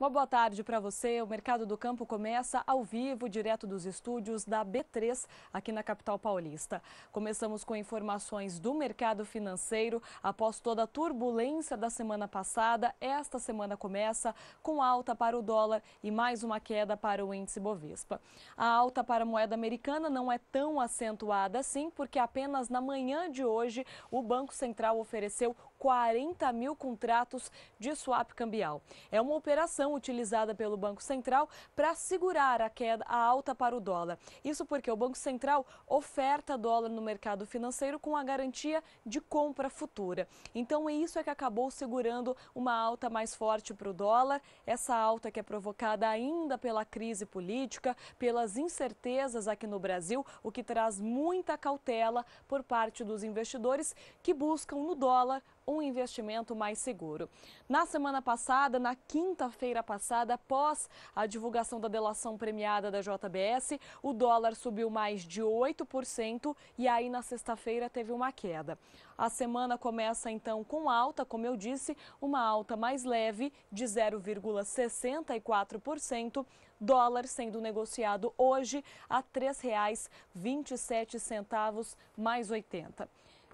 Uma boa tarde para você. O Mercado do Campo começa ao vivo, direto dos estúdios da B3, aqui na capital paulista. Começamos com informações do mercado financeiro. Após toda a turbulência da semana passada, esta semana começa com alta para o dólar e mais uma queda para o índice Bovespa. A alta para a moeda americana não é tão acentuada assim, porque apenas na manhã de hoje o Banco Central ofereceu 40 mil contratos de swap cambial. É uma operação utilizada pelo Banco Central para segurar a queda, a alta para o dólar. Isso porque o Banco Central oferta dólar no mercado financeiro com a garantia de compra futura. Então, é isso é que acabou segurando uma alta mais forte para o dólar. Essa alta que é provocada ainda pela crise política, pelas incertezas aqui no Brasil, o que traz muita cautela por parte dos investidores que buscam no dólar um investimento mais seguro. Na semana passada, na quinta-feira passada, após a divulgação da delação premiada da JBS, o dólar subiu mais de 8% e aí na sexta-feira teve uma queda. A semana começa então com alta, como eu disse, uma alta mais leve de 0,64%, dólar sendo negociado hoje a R$ 3,27 mais 80.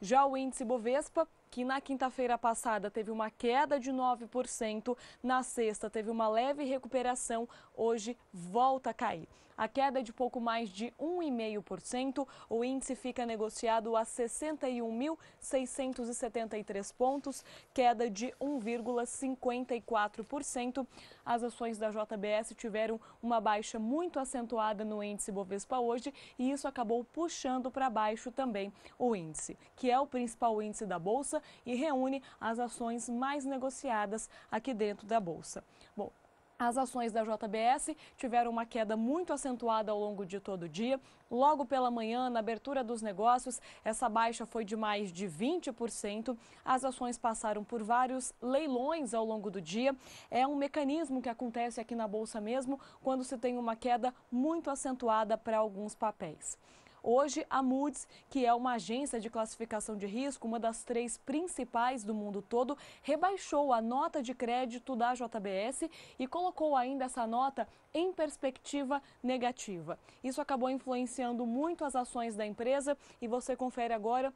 Já o índice Bovespa que na quinta-feira passada teve uma queda de 9%, na sexta teve uma leve recuperação, hoje volta a cair. A queda é de pouco mais de 1,5%. O índice fica negociado a 61.673 pontos, queda de 1,54%. As ações da JBS tiveram uma baixa muito acentuada no índice Bovespa hoje e isso acabou puxando para baixo também o índice, que é o principal índice da bolsa e reúne as ações mais negociadas aqui dentro da bolsa. Bom, as ações da JBS tiveram uma queda muito acentuada ao longo de todo o dia. Logo pela manhã, na abertura dos negócios, essa baixa foi de mais de 20%. As ações passaram por vários leilões ao longo do dia. É um mecanismo que acontece aqui na Bolsa mesmo, quando se tem uma queda muito acentuada para alguns papéis. Hoje, a Moody's, que é uma agência de classificação de risco, uma das três principais do mundo todo, rebaixou a nota de crédito da JBS e colocou ainda essa nota em perspectiva negativa. Isso acabou influenciando muito as ações da empresa e você confere agora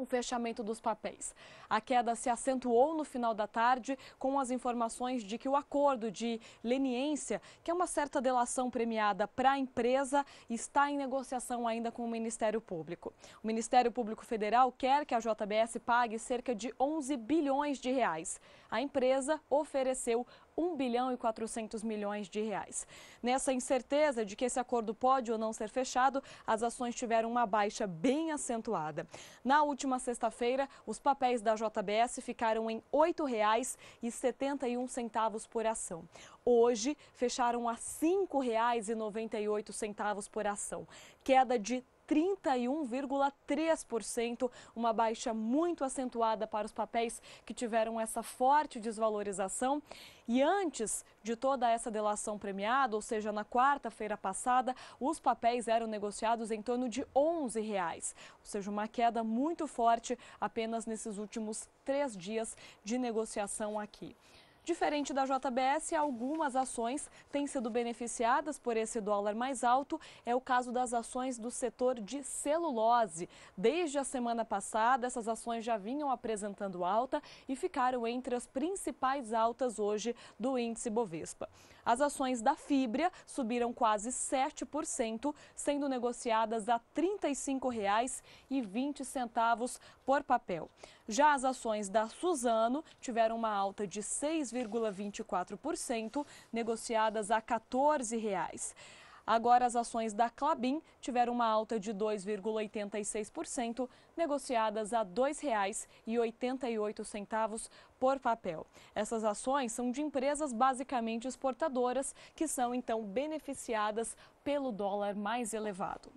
o fechamento dos papéis. A queda se acentuou no final da tarde com as informações de que o acordo de leniência, que é uma certa delação premiada para a empresa, está em negociação ainda com o Ministério Público. O Ministério Público Federal quer que a JBS pague cerca de 11 bilhões de reais. A empresa ofereceu 1 bilhão e 400 milhões de reais. Nessa incerteza de que esse acordo pode ou não ser fechado, as ações tiveram uma baixa bem acentuada. Na última sexta-feira, os papéis da JBS ficaram em R$ 8,71 por ação. Hoje, fecharam a R$ 5,98 por ação, queda de 31,3%, uma baixa muito acentuada para os papéis que tiveram essa forte desvalorização. E antes de toda essa delação premiada, ou seja, na quarta-feira passada, os papéis eram negociados em torno de R$ reais, ou seja, uma queda muito forte apenas nesses últimos três dias de negociação aqui. Diferente da JBS, algumas ações têm sido beneficiadas por esse dólar mais alto. É o caso das ações do setor de celulose. Desde a semana passada, essas ações já vinham apresentando alta e ficaram entre as principais altas hoje do índice Bovespa. As ações da Fibria subiram quase 7%, sendo negociadas a R$ 35,20 por papel. Já as ações da Suzano tiveram uma alta de 6,24%, negociadas a R$ 14. Reais. Agora, as ações da Clabin tiveram uma alta de 2,86%, negociadas a R$ 2,88 por papel. Essas ações são de empresas basicamente exportadoras, que são então beneficiadas pelo dólar mais elevado.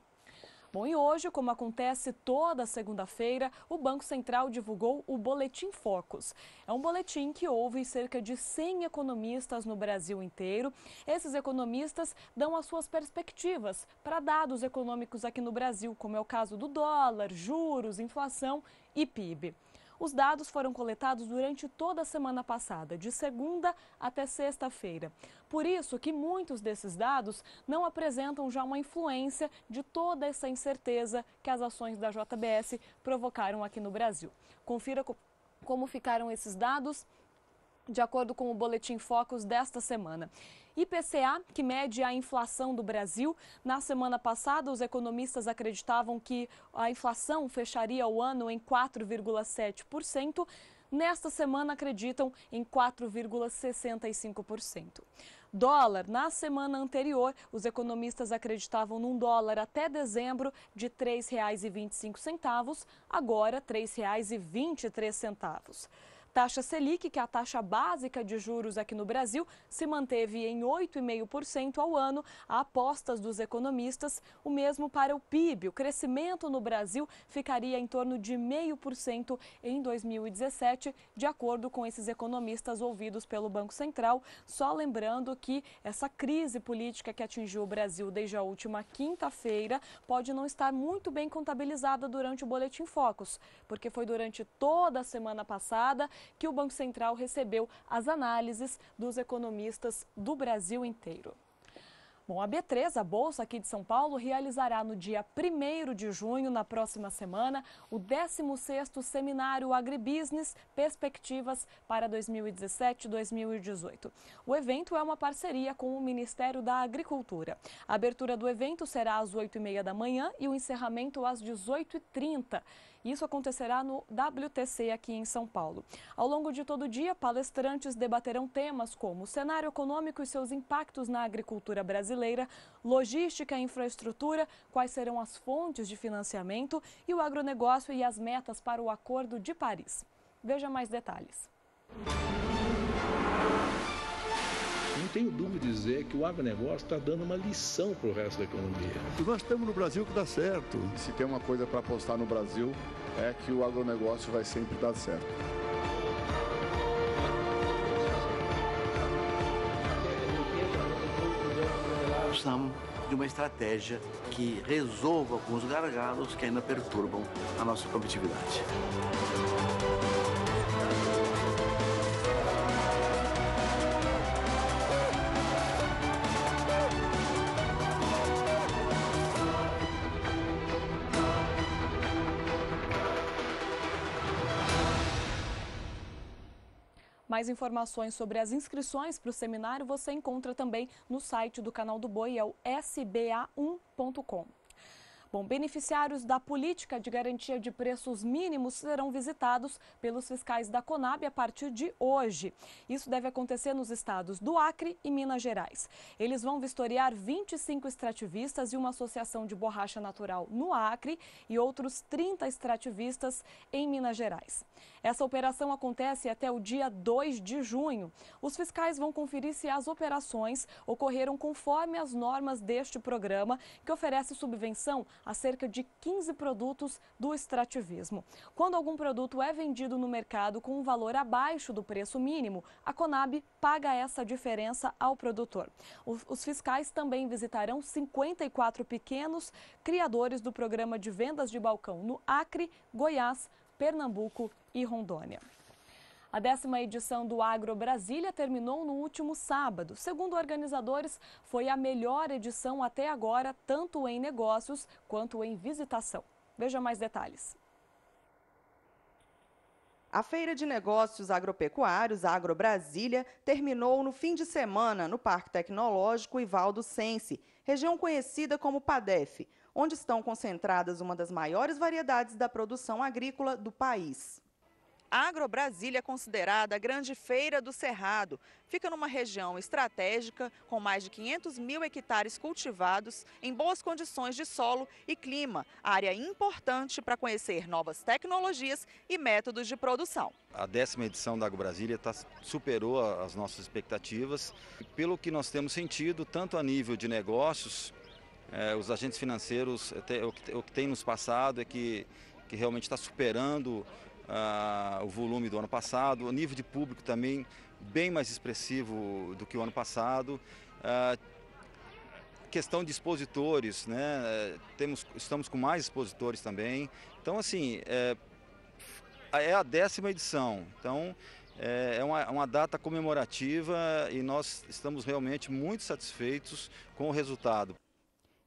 Bom, e hoje, como acontece toda segunda-feira, o Banco Central divulgou o Boletim Focus. É um boletim que houve cerca de 100 economistas no Brasil inteiro. Esses economistas dão as suas perspectivas para dados econômicos aqui no Brasil, como é o caso do dólar, juros, inflação e PIB. Os dados foram coletados durante toda a semana passada, de segunda até sexta-feira. Por isso que muitos desses dados não apresentam já uma influência de toda essa incerteza que as ações da JBS provocaram aqui no Brasil. Confira como ficaram esses dados de acordo com o Boletim Focus desta semana. IPCA, que mede a inflação do Brasil, na semana passada os economistas acreditavam que a inflação fecharia o ano em 4,7%. Nesta semana acreditam em 4,65%. Dólar, na semana anterior, os economistas acreditavam num dólar até dezembro de R$ 3,25, agora R$ 3,23 taxa Selic, que é a taxa básica de juros aqui no Brasil, se manteve em 8,5% ao ano. Há apostas dos economistas, o mesmo para o PIB. O crescimento no Brasil ficaria em torno de 0,5% em 2017, de acordo com esses economistas ouvidos pelo Banco Central. Só lembrando que essa crise política que atingiu o Brasil desde a última quinta-feira pode não estar muito bem contabilizada durante o Boletim Focos, porque foi durante toda a semana passada que o Banco Central recebeu as análises dos economistas do Brasil inteiro. Bom, a B3, a Bolsa aqui de São Paulo, realizará no dia 1 de junho, na próxima semana, o 16º Seminário Agribusiness Perspectivas para 2017-2018. O evento é uma parceria com o Ministério da Agricultura. A abertura do evento será às 8h30 da manhã e o encerramento às 18h30. Isso acontecerá no WTC aqui em São Paulo. Ao longo de todo o dia, palestrantes debaterão temas como o cenário econômico e seus impactos na agricultura brasileira, logística e infraestrutura, quais serão as fontes de financiamento e o agronegócio e as metas para o Acordo de Paris. Veja mais detalhes tenho dúvida de dizer que o agronegócio está dando uma lição para o resto da economia. E nós temos no Brasil que dá certo. se tem uma coisa para apostar no Brasil, é que o agronegócio vai sempre dar certo. Precisamos de uma estratégia que resolva com os gargalos que ainda perturbam a nossa competitividade. Mais informações sobre as inscrições para o seminário você encontra também no site do Canal do Boi, é o sba1.com. Bom, beneficiários da política de garantia de preços mínimos serão visitados pelos fiscais da Conab a partir de hoje. Isso deve acontecer nos estados do Acre e Minas Gerais. Eles vão vistoriar 25 extrativistas e uma associação de borracha natural no Acre e outros 30 extrativistas em Minas Gerais. Essa operação acontece até o dia 2 de junho. Os fiscais vão conferir se as operações ocorreram conforme as normas deste programa, que oferece subvenção a cerca de 15 produtos do extrativismo. Quando algum produto é vendido no mercado com um valor abaixo do preço mínimo, a Conab paga essa diferença ao produtor. Os fiscais também visitarão 54 pequenos criadores do programa de vendas de balcão no Acre, Goiás, Pernambuco e Rondônia. A décima edição do Agro Brasília terminou no último sábado. Segundo organizadores, foi a melhor edição até agora, tanto em negócios quanto em visitação. Veja mais detalhes. A Feira de Negócios Agropecuários Agro Brasília terminou no fim de semana no Parque Tecnológico Ivaldo Sense, região conhecida como PADEF, onde estão concentradas uma das maiores variedades da produção agrícola do país. A Agrobrasília é considerada a grande feira do Cerrado. Fica numa região estratégica, com mais de 500 mil hectares cultivados, em boas condições de solo e clima, área importante para conhecer novas tecnologias e métodos de produção. A décima edição da Agrobrasília tá, superou as nossas expectativas. Pelo que nós temos sentido, tanto a nível de negócios é, os agentes financeiros, é, é o que, é o que tem nos passado é que, que realmente está superando ah, o volume do ano passado, o nível de público também bem mais expressivo do que o ano passado. Ah, questão de expositores, né? Temos, estamos com mais expositores também. Então, assim, é, é a décima edição. Então, é uma, uma, data comemorativa e nós estamos realmente muito satisfeitos com o resultado.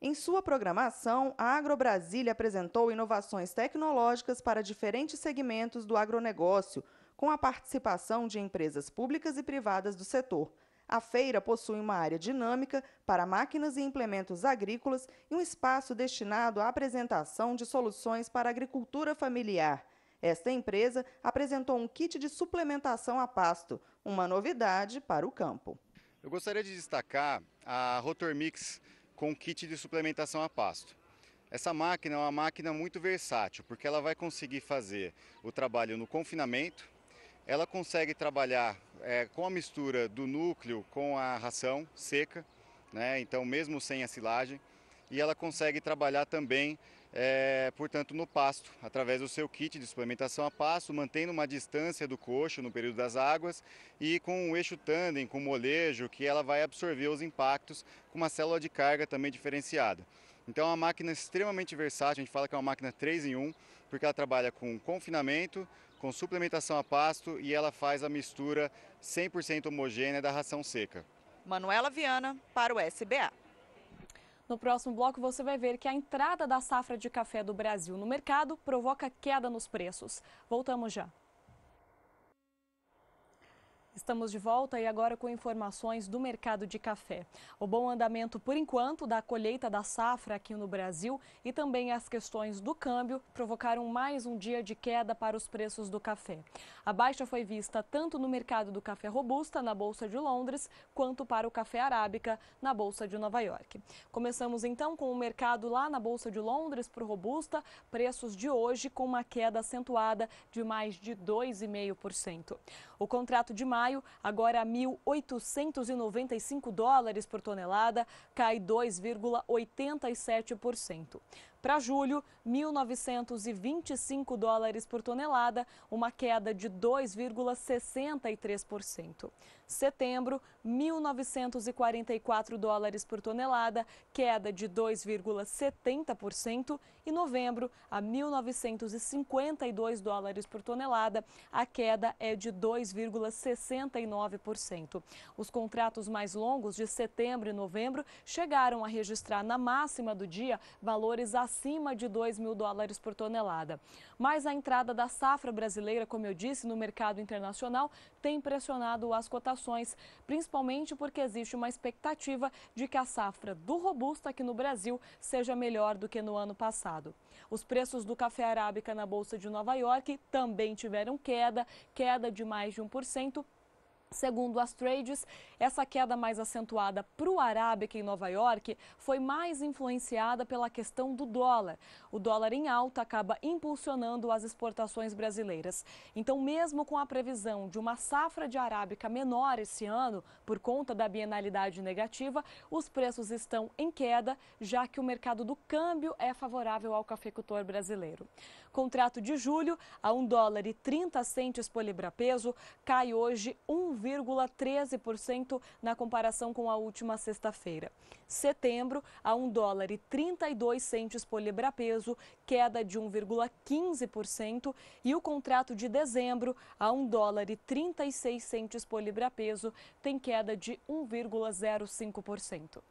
Em sua programação, a Agrobrasília apresentou inovações tecnológicas para diferentes segmentos do agronegócio, com a participação de empresas públicas e privadas do setor. A feira possui uma área dinâmica para máquinas e implementos agrícolas e um espaço destinado à apresentação de soluções para a agricultura familiar. Esta empresa apresentou um kit de suplementação a pasto, uma novidade para o campo. Eu gostaria de destacar a Rotormix, com kit de suplementação a pasto. Essa máquina é uma máquina muito versátil, porque ela vai conseguir fazer o trabalho no confinamento, ela consegue trabalhar é, com a mistura do núcleo com a ração seca, né? então mesmo sem a silagem, e ela consegue trabalhar também é, portanto, no pasto, através do seu kit de suplementação a pasto, mantendo uma distância do coxo no período das águas e com o eixo tandem, com molejo, que ela vai absorver os impactos com uma célula de carga também diferenciada. Então é uma máquina extremamente versátil, a gente fala que é uma máquina 3 em 1, porque ela trabalha com confinamento, com suplementação a pasto e ela faz a mistura 100% homogênea da ração seca. Manuela Viana para o SBA. No próximo bloco, você vai ver que a entrada da safra de café do Brasil no mercado provoca queda nos preços. Voltamos já. Estamos de volta e agora com informações do mercado de café. O bom andamento, por enquanto, da colheita da safra aqui no Brasil e também as questões do câmbio provocaram mais um dia de queda para os preços do café. A baixa foi vista tanto no mercado do café robusta, na Bolsa de Londres, quanto para o café arábica, na Bolsa de Nova York. Começamos então com o mercado lá na Bolsa de Londres para o robusta, preços de hoje com uma queda acentuada de mais de 2,5%. O contrato de maio, agora a 1.895 dólares por tonelada, cai 2,87%. Para julho, 1.925 dólares por tonelada, uma queda de 2,63%. Setembro, 1.944 dólares por tonelada, queda de 2,70%. E novembro, a 1.952 dólares por tonelada, a queda é de 2,69%. Os contratos mais longos de setembro e novembro chegaram a registrar na máxima do dia valores acima acima de 2 mil dólares por tonelada. Mas a entrada da safra brasileira, como eu disse, no mercado internacional tem pressionado as cotações, principalmente porque existe uma expectativa de que a safra do robusta aqui no Brasil seja melhor do que no ano passado. Os preços do café arábica na Bolsa de Nova York também tiveram queda, queda de mais de 1%, Segundo as trades, essa queda mais acentuada para o Arábica em Nova York foi mais influenciada pela questão do dólar. O dólar em alta acaba impulsionando as exportações brasileiras. Então, mesmo com a previsão de uma safra de Arábica menor esse ano, por conta da bienalidade negativa, os preços estão em queda, já que o mercado do câmbio é favorável ao cafeicultor brasileiro. Contrato de julho a 1 dólar e 30 centes por libra-peso cai hoje 1 1,13% na comparação com a última sexta-feira. Setembro, a 1 dólar e 32 centes por libra-peso, queda de 1,15%, e o contrato de dezembro, a 1 dólar e 36 centes por libra-peso, tem queda de 1,05%.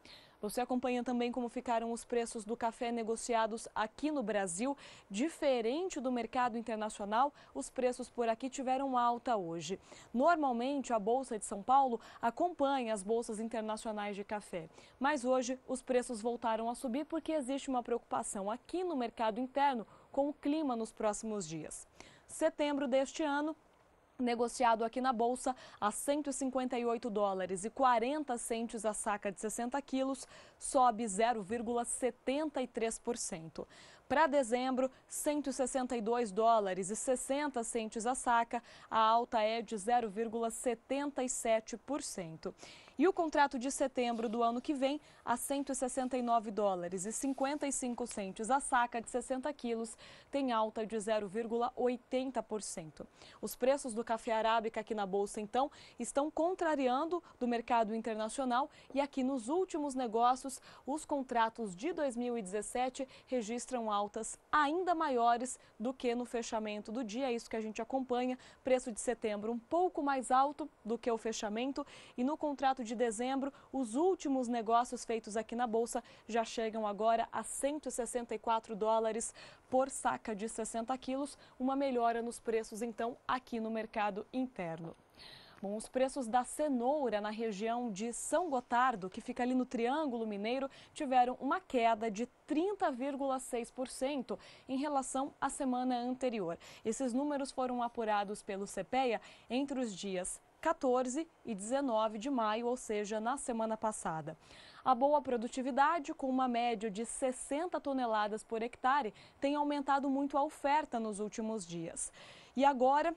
Você acompanha também como ficaram os preços do café negociados aqui no Brasil. Diferente do mercado internacional, os preços por aqui tiveram alta hoje. Normalmente, a Bolsa de São Paulo acompanha as bolsas internacionais de café. Mas hoje, os preços voltaram a subir porque existe uma preocupação aqui no mercado interno com o clima nos próximos dias. Setembro deste ano negociado aqui na bolsa a 158 dólares e 40 centes a saca de 60 quilos, sobe 0,73%. Para dezembro, 162 dólares e 60 centes a saca, a alta é de 0,77% e o contrato de setembro do ano que vem a 169 dólares e 55 centes a saca de 60 quilos tem alta de 0,80%. Os preços do café arábica aqui na bolsa então estão contrariando do mercado internacional e aqui nos últimos negócios os contratos de 2017 registram altas ainda maiores do que no fechamento do dia, é isso que a gente acompanha, preço de setembro um pouco mais alto do que o fechamento e no contrato de dezembro, os últimos negócios feitos aqui na Bolsa já chegam agora a 164 dólares por saca de 60 quilos, uma melhora nos preços, então, aqui no mercado interno. Bom, os preços da cenoura na região de São Gotardo, que fica ali no Triângulo Mineiro, tiveram uma queda de 30,6% em relação à semana anterior. Esses números foram apurados pelo CPEA entre os dias 14 e 19 de maio, ou seja, na semana passada. A boa produtividade, com uma média de 60 toneladas por hectare, tem aumentado muito a oferta nos últimos dias. E agora,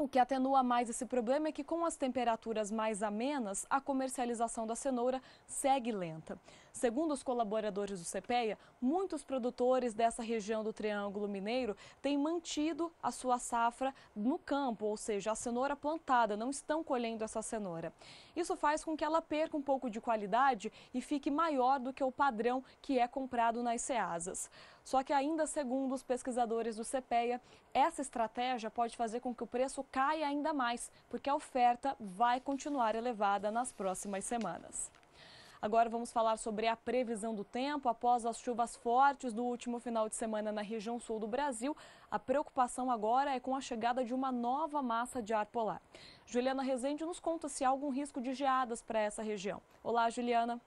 o que atenua mais esse problema é que, com as temperaturas mais amenas, a comercialização da cenoura segue lenta. Segundo os colaboradores do CPEA, muitos produtores dessa região do Triângulo Mineiro têm mantido a sua safra no campo, ou seja, a cenoura plantada, não estão colhendo essa cenoura. Isso faz com que ela perca um pouco de qualidade e fique maior do que o padrão que é comprado nas ceasas. Só que ainda segundo os pesquisadores do CPEA, essa estratégia pode fazer com que o preço caia ainda mais, porque a oferta vai continuar elevada nas próximas semanas. Agora vamos falar sobre a previsão do tempo. Após as chuvas fortes do último final de semana na região sul do Brasil, a preocupação agora é com a chegada de uma nova massa de ar polar. Juliana Rezende nos conta se há algum risco de geadas para essa região. Olá, Juliana.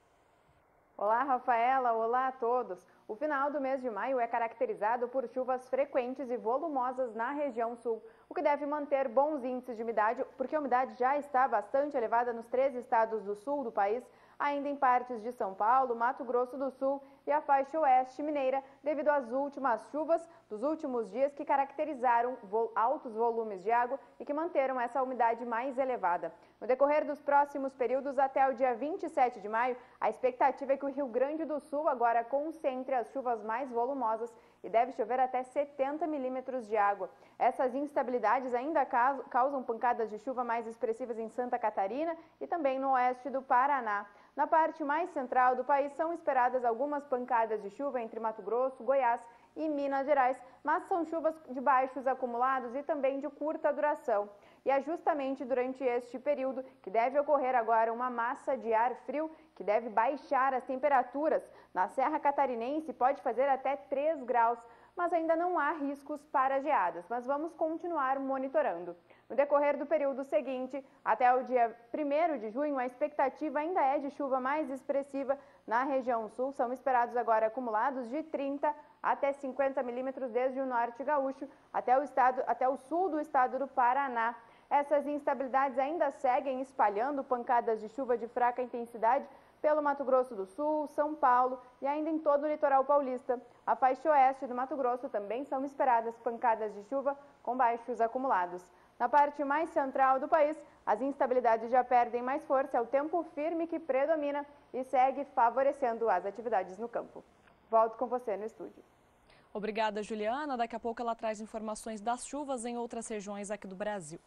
Olá, Rafaela. Olá a todos. O final do mês de maio é caracterizado por chuvas frequentes e volumosas na região sul, o que deve manter bons índices de umidade, porque a umidade já está bastante elevada nos três estados do sul do país, ainda em partes de São Paulo, Mato Grosso do Sul e a faixa oeste mineira devido às últimas chuvas dos últimos dias que caracterizaram altos volumes de água e que manteram essa umidade mais elevada. No decorrer dos próximos períodos, até o dia 27 de maio, a expectativa é que o Rio Grande do Sul agora concentre as chuvas mais volumosas e deve chover até 70 milímetros de água. Essas instabilidades ainda causam pancadas de chuva mais expressivas em Santa Catarina e também no oeste do Paraná. Na parte mais central do país são esperadas algumas pancadas de chuva entre Mato Grosso, Goiás e Minas Gerais, mas são chuvas de baixos acumulados e também de curta duração. E é justamente durante este período que deve ocorrer agora uma massa de ar frio que deve baixar as temperaturas. Na Serra Catarinense pode fazer até 3 graus, mas ainda não há riscos para geadas, mas vamos continuar monitorando. No decorrer do período seguinte, até o dia 1 de junho, a expectativa ainda é de chuva mais expressiva na região sul. São esperados agora acumulados de 30 até 50 milímetros desde o norte gaúcho até o, estado, até o sul do estado do Paraná. Essas instabilidades ainda seguem espalhando pancadas de chuva de fraca intensidade pelo Mato Grosso do Sul, São Paulo e ainda em todo o litoral paulista. A faixa oeste do Mato Grosso também são esperadas pancadas de chuva com baixos acumulados. Na parte mais central do país, as instabilidades já perdem mais força, é o tempo firme que predomina e segue favorecendo as atividades no campo. Volto com você no estúdio. Obrigada, Juliana. Daqui a pouco ela traz informações das chuvas em outras regiões aqui do Brasil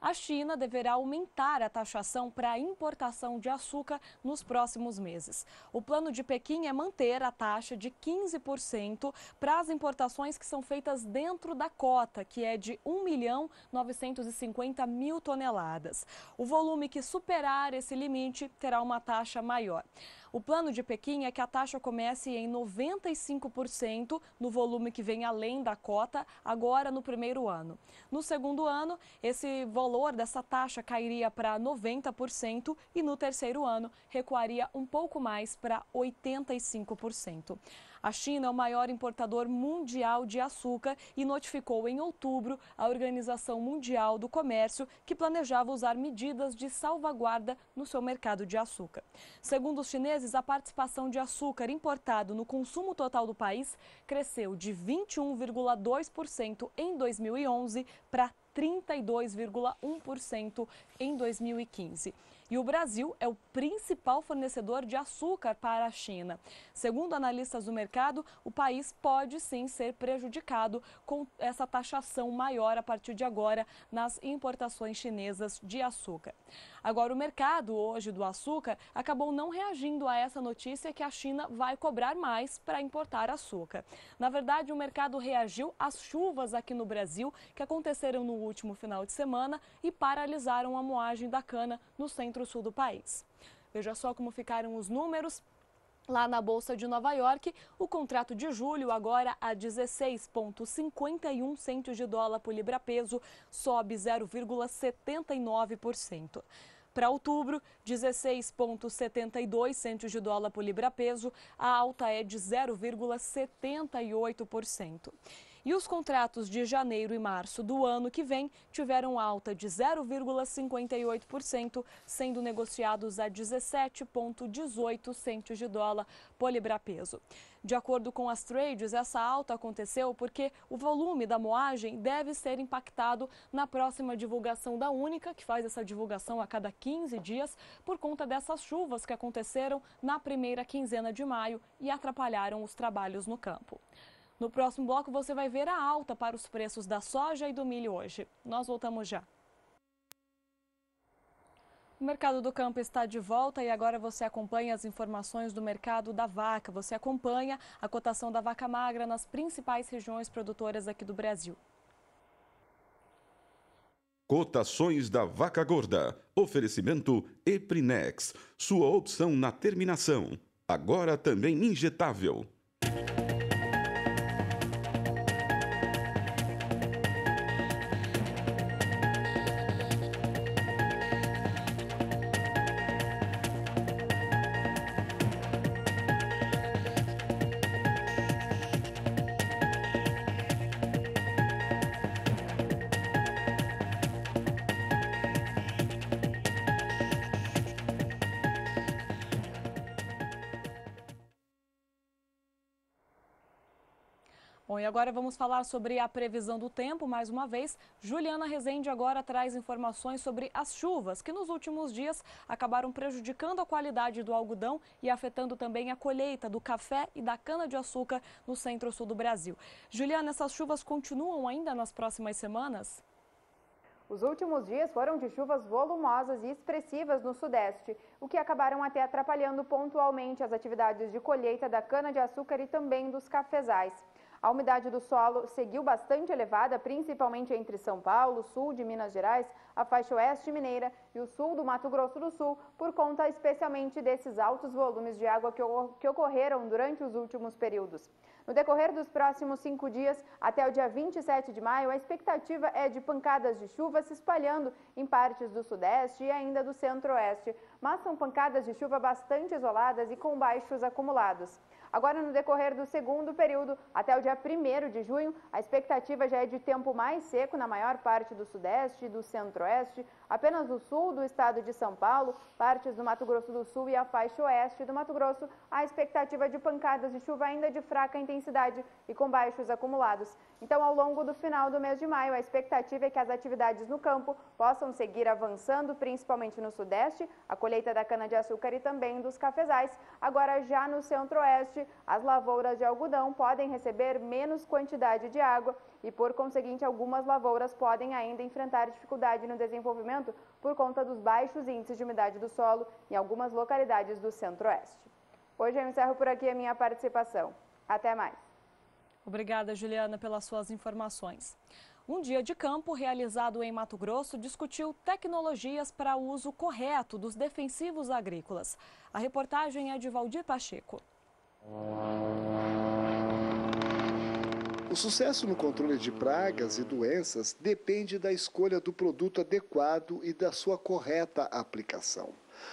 a China deverá aumentar a taxação para a importação de açúcar nos próximos meses. O plano de Pequim é manter a taxa de 15% para as importações que são feitas dentro da cota, que é de 1 milhão 950 mil toneladas. O volume que superar esse limite terá uma taxa maior. O plano de Pequim é que a taxa comece em 95% no volume que vem além da cota, agora no primeiro ano. No segundo ano, esse valor dessa taxa cairia para 90% e no terceiro ano recuaria um pouco mais para 85%. A China é o maior importador mundial de açúcar e notificou em outubro a Organização Mundial do Comércio que planejava usar medidas de salvaguarda no seu mercado de açúcar. Segundo os chineses, a participação de açúcar importado no consumo total do país cresceu de 21,2% em 2011 para 32,1% em 2015. E o Brasil é o principal fornecedor de açúcar para a China. Segundo analistas do mercado, o país pode sim ser prejudicado com essa taxação maior a partir de agora nas importações chinesas de açúcar. Agora, o mercado hoje do açúcar acabou não reagindo a essa notícia que a China vai cobrar mais para importar açúcar. Na verdade, o mercado reagiu às chuvas aqui no Brasil que aconteceram no último final de semana e paralisaram a moagem da cana no centro-sul do país. Veja só como ficaram os números. Lá na Bolsa de Nova York, o contrato de julho, agora a 16,51 centos de dólar por libra-peso, sobe 0,79%. Para outubro, 16,72 centos de dólar por libra-peso, a alta é de 0,78%. E os contratos de janeiro e março do ano que vem tiveram alta de 0,58%, sendo negociados a 17,18 centos de dólar por librapeso. De acordo com as trades, essa alta aconteceu porque o volume da moagem deve ser impactado na próxima divulgação da Única, que faz essa divulgação a cada 15 dias, por conta dessas chuvas que aconteceram na primeira quinzena de maio e atrapalharam os trabalhos no campo. No próximo bloco você vai ver a alta para os preços da soja e do milho hoje. Nós voltamos já. O mercado do campo está de volta e agora você acompanha as informações do mercado da vaca. Você acompanha a cotação da vaca magra nas principais regiões produtoras aqui do Brasil. Cotações da vaca gorda. Oferecimento Eprinex. Sua opção na terminação. Agora também injetável. Bom, e agora vamos falar sobre a previsão do tempo mais uma vez. Juliana Rezende agora traz informações sobre as chuvas que nos últimos dias acabaram prejudicando a qualidade do algodão e afetando também a colheita do café e da cana-de-açúcar no centro-sul do Brasil. Juliana, essas chuvas continuam ainda nas próximas semanas? Os últimos dias foram de chuvas volumosas e expressivas no Sudeste, o que acabaram até atrapalhando pontualmente as atividades de colheita da cana-de-açúcar e também dos cafezais. A umidade do solo seguiu bastante elevada, principalmente entre São Paulo, sul de Minas Gerais, a faixa oeste mineira e o sul do Mato Grosso do Sul, por conta especialmente desses altos volumes de água que ocorreram durante os últimos períodos. No decorrer dos próximos cinco dias, até o dia 27 de maio, a expectativa é de pancadas de chuva se espalhando em partes do sudeste e ainda do centro-oeste, mas são pancadas de chuva bastante isoladas e com baixos acumulados. Agora, no decorrer do segundo período, até o dia 1 de junho, a expectativa já é de tempo mais seco na maior parte do sudeste, e do centro-oeste, Apenas o sul do estado de São Paulo, partes do Mato Grosso do Sul e a faixa oeste do Mato Grosso, há expectativa de pancadas de chuva ainda de fraca intensidade e com baixos acumulados. Então, ao longo do final do mês de maio, a expectativa é que as atividades no campo possam seguir avançando, principalmente no sudeste, a colheita da cana-de-açúcar e também dos cafezais. Agora, já no centro-oeste, as lavouras de algodão podem receber menos quantidade de água e, por conseguinte, algumas lavouras podem ainda enfrentar dificuldade no desenvolvimento por conta dos baixos índices de umidade do solo em algumas localidades do centro-oeste. Hoje eu encerro por aqui a minha participação. Até mais. Obrigada, Juliana, pelas suas informações. Um dia de campo realizado em Mato Grosso discutiu tecnologias para o uso correto dos defensivos agrícolas. A reportagem é de Valdir Pacheco. O sucesso no controle de pragas e doenças depende da escolha do produto adequado e da sua correta aplicação.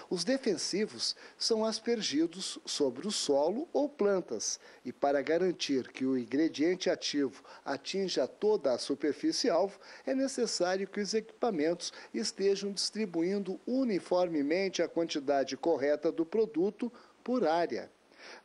Os defensivos são aspergidos sobre o solo ou plantas, e para garantir que o ingrediente ativo atinja toda a superfície-alvo, é necessário que os equipamentos estejam distribuindo uniformemente a quantidade correta do produto por área.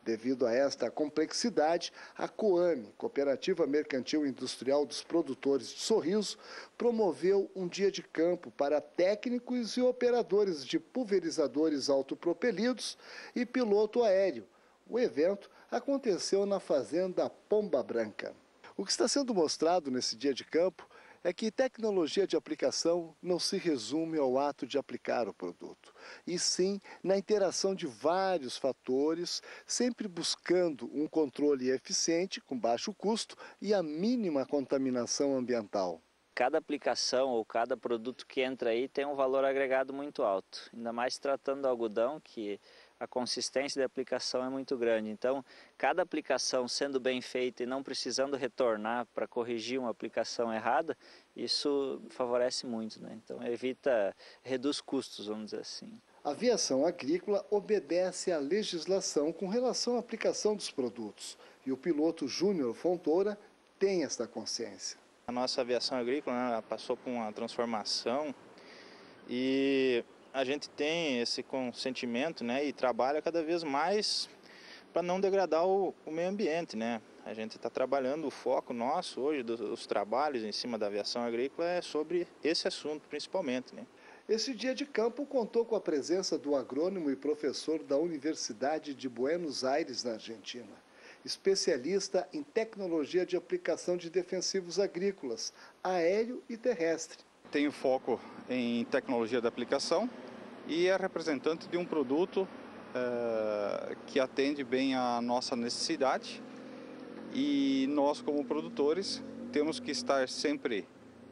Devido a esta complexidade, a Coame, Cooperativa Mercantil Industrial dos Produtores de Sorriso, promoveu um dia de campo para técnicos e operadores de pulverizadores autopropelidos e piloto aéreo. O evento aconteceu na Fazenda Pomba Branca. O que está sendo mostrado nesse dia de campo é que tecnologia de aplicação não se resume ao ato de aplicar o produto, e sim na interação de vários fatores, sempre buscando um controle eficiente, com baixo custo e a mínima contaminação ambiental. Cada aplicação ou cada produto que entra aí tem um valor agregado muito alto, ainda mais tratando do algodão, que a consistência da aplicação é muito grande. Então, cada aplicação sendo bem feita e não precisando retornar para corrigir uma aplicação errada, isso favorece muito, né? Então, evita, reduz custos, vamos dizer assim. A aviação agrícola obedece à legislação com relação à aplicação dos produtos e o piloto Júnior Fontoura tem esta consciência. A nossa aviação agrícola né, passou por uma transformação e a gente tem esse consentimento né, e trabalha cada vez mais para não degradar o, o, meio ambiente. Né? A gente está trabalhando, o foco nosso hoje, dos, dos, trabalhos em cima da aviação agrícola, é sobre esse assunto principalmente. Né? Esse dia de campo contou com a presença do agrônomo e professor da Universidade de Buenos Aires, na Argentina, especialista em tecnologia de aplicação de defensivos agrícolas, aéreo e terrestre. Tem o foco em tecnologia da aplicação e é representante de um produto uh, que atende bem a nossa necessidade e nós como produtores temos que estar sempre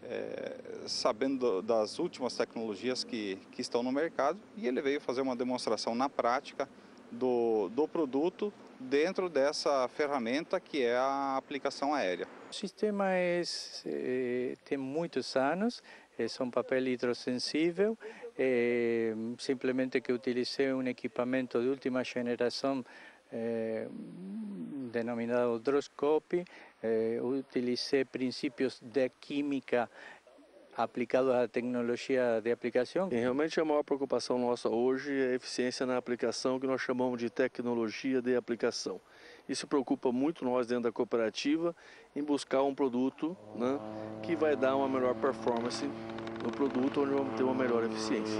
eh, sabendo das últimas tecnologias que, que estão no mercado e ele veio fazer uma demonstração na prática do, do produto dentro dessa ferramenta que é a aplicação aérea. O sistema é, é tem muitos anos, eh, são papel hidrosensível, é, eh, simplesmente que utilizei um equipamento de última geração é, eh, denominado Droscope, é, utilizei princípios de química aplicados à tecnologia de aplicação. E realmente a maior preocupação nossa hoje é a eficiência na aplicação, que nós chamamos de tecnologia de aplicação. Isso preocupa muito nós dentro da cooperativa em buscar um produto né, que vai dar uma melhor performance no produto, onde vamos ter uma melhor eficiência.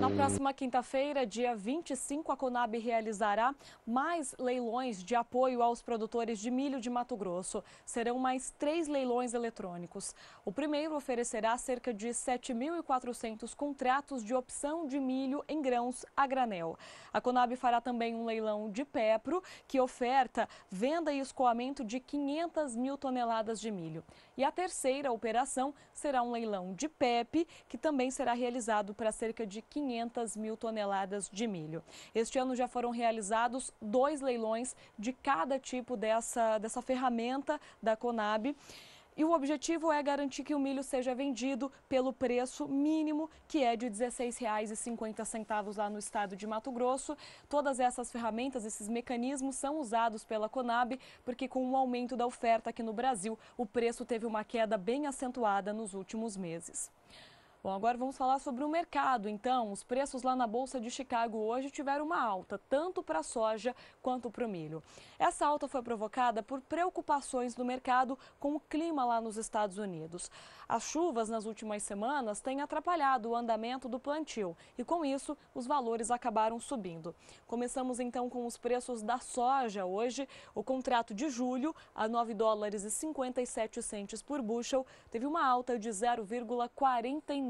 Na próxima quinta-feira, dia 25, a Conab realizará mais leilões de apoio aos produtores de milho de Mato Grosso. Serão mais três leilões eletrônicos. O primeiro oferecerá cerca de 7.400 contratos de opção de milho em grãos a granel. A Conab fará também um leilão de Pepro, que oferta venda e escoamento de 500 mil toneladas de milho. E a terceira operação será um leilão de PEP, que também será realizado para cerca de 500 500 mil toneladas de milho. Este ano já foram realizados dois leilões de cada tipo dessa, dessa ferramenta da Conab. E o objetivo é garantir que o milho seja vendido pelo preço mínimo, que é de R$ 16,50 lá no estado de Mato Grosso. Todas essas ferramentas, esses mecanismos são usados pela Conab, porque com o aumento da oferta aqui no Brasil, o preço teve uma queda bem acentuada nos últimos meses. Bom, agora vamos falar sobre o mercado. Então, os preços lá na Bolsa de Chicago hoje tiveram uma alta, tanto para a soja quanto para o milho. Essa alta foi provocada por preocupações do mercado com o clima lá nos Estados Unidos. As chuvas nas últimas semanas têm atrapalhado o andamento do plantio e, com isso, os valores acabaram subindo. Começamos então com os preços da soja hoje. O contrato de julho, a 9 dólares e 57 centes por bushel, teve uma alta de 0,49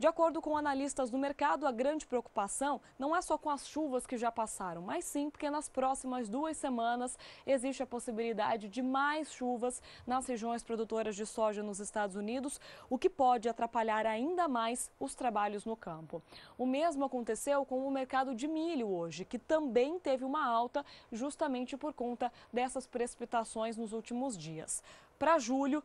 De acordo com analistas do mercado, a grande preocupação não é só com as chuvas que já passaram, mas sim porque nas próximas duas semanas existe a possibilidade de mais chuvas nas regiões produtoras de soja nos Estados Unidos, o que pode atrapalhar ainda mais os trabalhos no campo. O mesmo aconteceu com o mercado de milho hoje, que também teve uma alta justamente por conta dessas precipitações nos últimos dias. Para julho,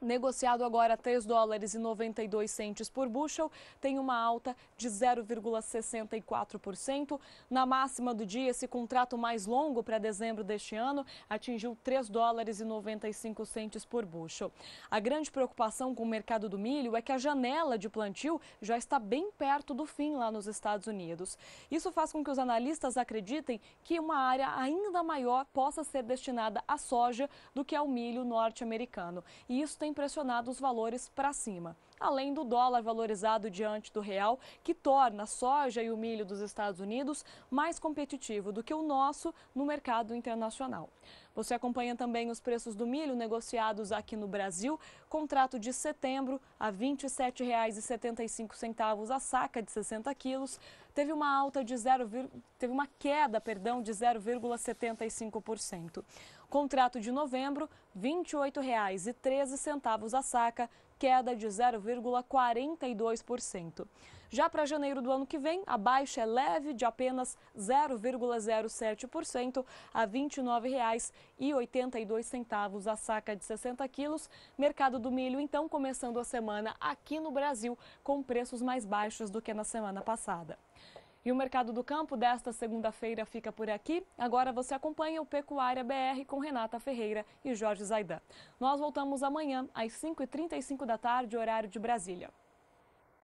negociado agora a 3 dólares e 92 centes por bushel, tem uma alta de 0,64%. Na máxima do dia, esse contrato mais longo para dezembro deste ano atingiu 3 dólares e 95 centes por bushel. A grande preocupação com o mercado do milho é que a janela de plantio já está bem perto do fim lá nos Estados Unidos. Isso faz com que os analistas acreditem que uma área ainda maior possa ser destinada à soja do que ao milho norte-americano. E isso tem impressionado os valores para cima além do dólar valorizado diante do real, que torna a soja e o milho dos Estados Unidos mais competitivo do que o nosso no mercado internacional. Você acompanha também os preços do milho negociados aqui no Brasil. Contrato de setembro a R$ 27,75 a saca de 60 quilos. Teve uma alta de 0, teve uma queda, perdão, de 0,75%. Contrato de novembro, R$ 28,13 a saca queda de 0,42%. Já para janeiro do ano que vem, a baixa é leve de apenas 0,07% a R$ 29,82 a saca de 60 quilos. Mercado do milho, então, começando a semana aqui no Brasil com preços mais baixos do que na semana passada. E o Mercado do Campo desta segunda-feira fica por aqui. Agora você acompanha o Pecuária BR com Renata Ferreira e Jorge Zaidan. Nós voltamos amanhã às 5h35 da tarde, horário de Brasília.